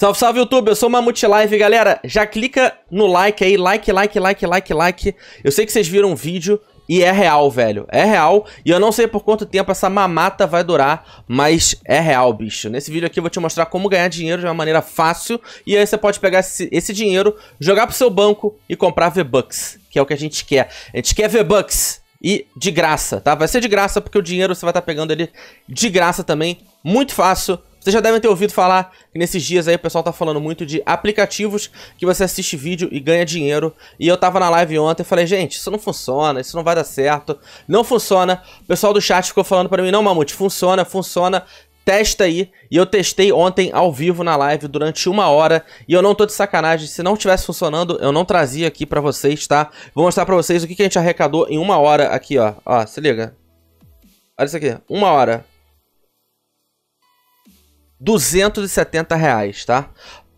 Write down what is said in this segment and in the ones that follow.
Salve, salve, YouTube! Eu sou o Mamute Live, galera. Já clica no like aí, like, like, like, like, like. Eu sei que vocês viram um vídeo e é real, velho. É real. E eu não sei por quanto tempo essa mamata vai durar, mas é real, bicho. Nesse vídeo aqui eu vou te mostrar como ganhar dinheiro de uma maneira fácil. E aí você pode pegar esse, esse dinheiro, jogar pro seu banco e comprar V-Bucks, que é o que a gente quer. A gente quer V-Bucks e de graça, tá? Vai ser de graça porque o dinheiro você vai estar tá pegando ele de graça também. Muito fácil. Vocês já devem ter ouvido falar que nesses dias aí o pessoal tá falando muito de aplicativos que você assiste vídeo e ganha dinheiro. E eu tava na live ontem e falei, gente, isso não funciona, isso não vai dar certo, não funciona. O pessoal do chat ficou falando para mim, não, Mamute, funciona, funciona, testa aí. E eu testei ontem ao vivo na live durante uma hora. E eu não tô de sacanagem. Se não tivesse funcionando, eu não trazia aqui pra vocês, tá? Vou mostrar pra vocês o que, que a gente arrecadou em uma hora aqui, ó. Ó, se liga. Olha isso aqui. Uma hora. 270 reais, tá?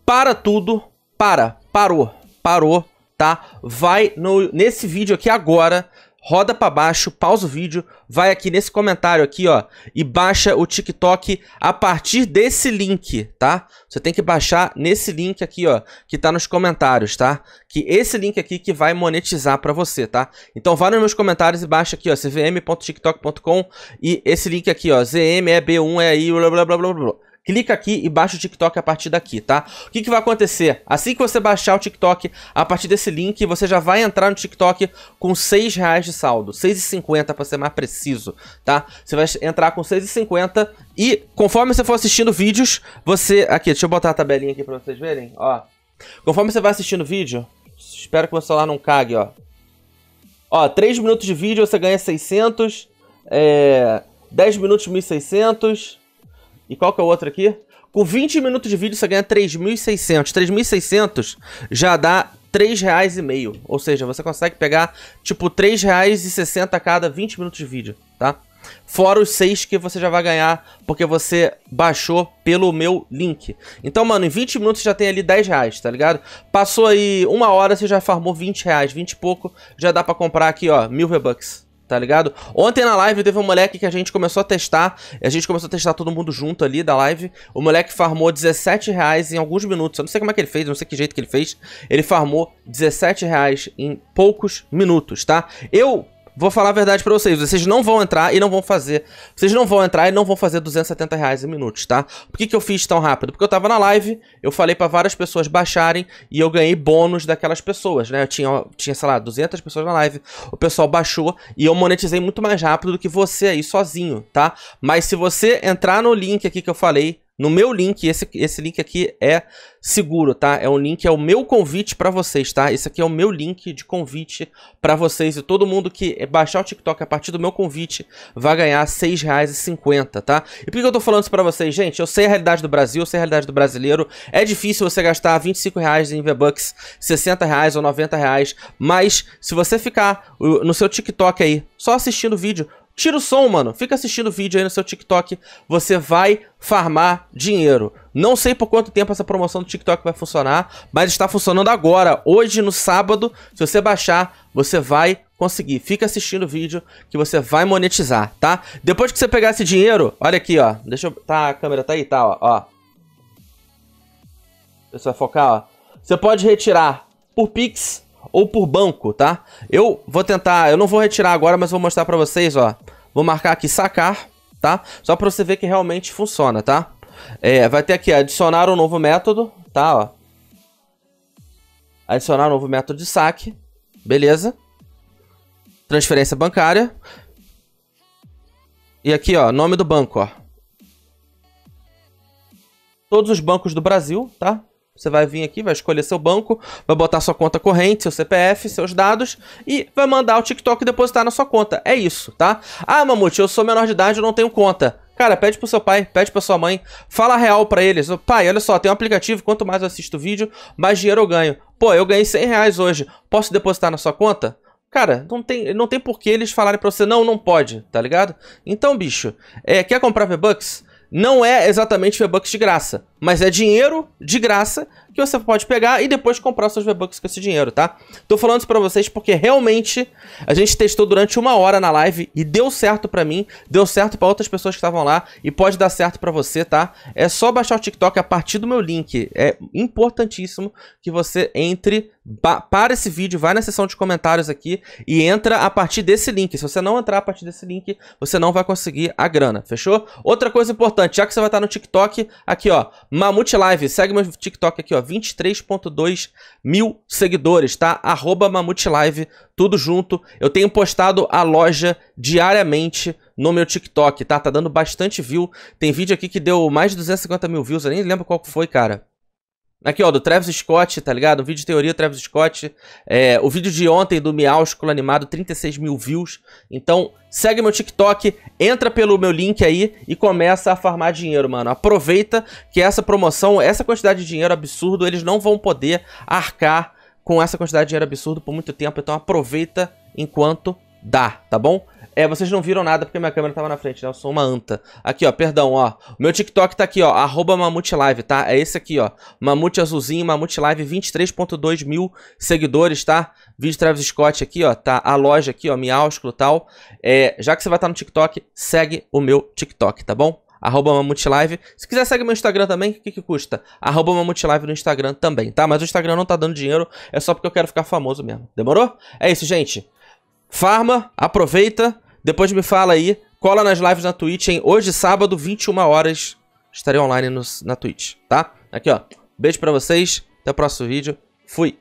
Para tudo, para, parou, parou, tá? Vai no, nesse vídeo aqui agora, roda para baixo, pausa o vídeo, vai aqui nesse comentário aqui, ó, e baixa o TikTok a partir desse link, tá? Você tem que baixar nesse link aqui, ó, que tá nos comentários, tá? Que esse link aqui que vai monetizar para você, tá? Então vá nos meus comentários e baixa aqui, ó, cvm.tiktok.com e esse link aqui, ó, zmeb1 é aí, é blá blá blá blá blá clica aqui e baixa o TikTok a partir daqui, tá? O que, que vai acontecer? Assim que você baixar o TikTok, a partir desse link, você já vai entrar no TikTok com 6 reais de saldo, 6,50 para ser mais preciso, tá? Você vai entrar com 6,50 e conforme você for assistindo vídeos, você... Aqui, deixa eu botar a tabelinha aqui para vocês verem, ó. Conforme você vai assistindo vídeo, espero que o meu celular não cague, ó. Ó, 3 minutos de vídeo você ganha 600, é... 10 minutos 1.600... E qual que é o outro aqui? Com 20 minutos de vídeo você ganha 3.600. 3.600 já dá R$ Ou seja, você consegue pegar tipo R$ a cada 20 minutos de vídeo, tá? Fora os 6 que você já vai ganhar porque você baixou pelo meu link. Então, mano, em 20 minutos já tem ali 10 reais, tá ligado? Passou aí uma hora, você já farmou 20 reais, 20 e pouco. Já dá pra comprar aqui, ó, mil Bucks tá ligado? Ontem na live teve um moleque que a gente começou a testar, a gente começou a testar todo mundo junto ali da live. O moleque farmou 17 reais em alguns minutos, eu não sei como é que ele fez, eu não sei que jeito que ele fez. Ele farmou 17 reais em poucos minutos, tá? Eu Vou falar a verdade pra vocês. Vocês não vão entrar e não vão fazer. Vocês não vão entrar e não vão fazer 270 reais em minutos, tá? Por que, que eu fiz tão rápido? Porque eu tava na live, eu falei pra várias pessoas baixarem e eu ganhei bônus daquelas pessoas, né? Eu tinha, tinha, sei lá, 200 pessoas na live, o pessoal baixou e eu monetizei muito mais rápido do que você aí sozinho, tá? Mas se você entrar no link aqui que eu falei, no meu link. Esse, esse link aqui é seguro, tá? É um link, é o meu convite para vocês, tá? Esse aqui é o meu link de convite para vocês. E todo mundo que baixar o TikTok a partir do meu convite vai ganhar R$6,50, tá? E por que eu tô falando isso pra vocês? Gente, eu sei a realidade do Brasil, eu sei a realidade do brasileiro. É difícil você gastar R$25,00 em V-Bucks, R$60,00 ou R$90,00, reais, mas se você ficar no seu TikTok aí, só assistindo o vídeo, Tira o som, mano. Fica assistindo o vídeo aí no seu TikTok. Você vai farmar dinheiro. Não sei por quanto tempo essa promoção do TikTok vai funcionar, mas está funcionando agora. Hoje, no sábado, se você baixar, você vai conseguir. Fica assistindo o vídeo que você vai monetizar, tá? Depois que você pegar esse dinheiro, olha aqui, ó. Deixa eu... Tá, a câmera tá aí? Tá, ó. ó. Você vai focar, ó. Você pode retirar por Pix ou por banco, tá? Eu vou tentar, eu não vou retirar agora, mas vou mostrar pra vocês, ó. Vou marcar aqui sacar, tá? Só para você ver que realmente funciona, tá? É, vai ter aqui adicionar um novo método, tá? Ó. Adicionar um novo método de saque, beleza? Transferência bancária. E aqui, ó, nome do banco, ó. Todos os bancos do Brasil, tá? Você vai vir aqui, vai escolher seu banco, vai botar sua conta corrente, seu CPF, seus dados e vai mandar o TikTok depositar na sua conta. É isso, tá? Ah, Mamute, eu sou menor de idade, eu não tenho conta. Cara, pede pro seu pai, pede pra sua mãe, fala real pra eles. Pai, olha só, tem um aplicativo, quanto mais eu assisto vídeo, mais dinheiro eu ganho. Pô, eu ganhei 100 reais hoje, posso depositar na sua conta? Cara, não tem, não tem por que eles falarem pra você, não, não pode, tá ligado? Então, bicho, é, quer comprar V-Bucks? não é exatamente V-Bucks de graça, mas é dinheiro de graça que você pode pegar e depois comprar seus V-Bucks com esse dinheiro, tá? Tô falando isso pra vocês porque realmente a gente testou durante uma hora na live e deu certo pra mim, deu certo pra outras pessoas que estavam lá e pode dar certo pra você, tá? É só baixar o TikTok a partir do meu link, é importantíssimo que você entre para esse vídeo, vai na seção de comentários aqui e entra a partir desse link. Se você não entrar a partir desse link, você não vai conseguir a grana, fechou? Outra coisa importante, já que você vai estar no TikTok, aqui ó, Mamute Live, segue meu TikTok aqui ó, 23.2 mil seguidores, tá? Arroba Mamute Live, tudo junto. Eu tenho postado a loja diariamente no meu TikTok, tá? Tá dando bastante view. Tem vídeo aqui que deu mais de 250 mil views, eu nem lembro qual que foi, cara. Aqui, ó, do Travis Scott, tá ligado? Um vídeo de teoria Travis Scott. É, o vídeo de ontem do Miaúsculo animado, 36 mil views. Então, segue meu TikTok, entra pelo meu link aí e começa a farmar dinheiro, mano. Aproveita que essa promoção, essa quantidade de dinheiro absurdo, eles não vão poder arcar com essa quantidade de dinheiro absurdo por muito tempo. Então, aproveita enquanto dá, tá bom? É, vocês não viram nada porque minha câmera tava na frente, né? Eu sou uma anta. Aqui, ó, perdão, ó. meu TikTok tá aqui, ó, arroba Mamute Live, tá? É esse aqui, ó. Mamute Azulzinho, Mamute Live, 23.2 mil seguidores, tá? Vídeo Travis Scott aqui, ó, tá? A loja aqui, ó, Miausculo e tal. É, já que você vai estar tá no TikTok, segue o meu TikTok, tá bom? arroba Mamute Live. Se quiser, segue meu Instagram também, o que, que custa? Arroba Mamute Live no Instagram também, tá? Mas o Instagram não tá dando dinheiro, é só porque eu quero ficar famoso mesmo. Demorou? É isso, gente. Farma, aproveita. Depois me fala aí. Cola nas lives na Twitch, hein? Hoje, sábado, 21 horas, estarei online no, na Twitch, tá? Aqui, ó. Beijo pra vocês. Até o próximo vídeo. Fui.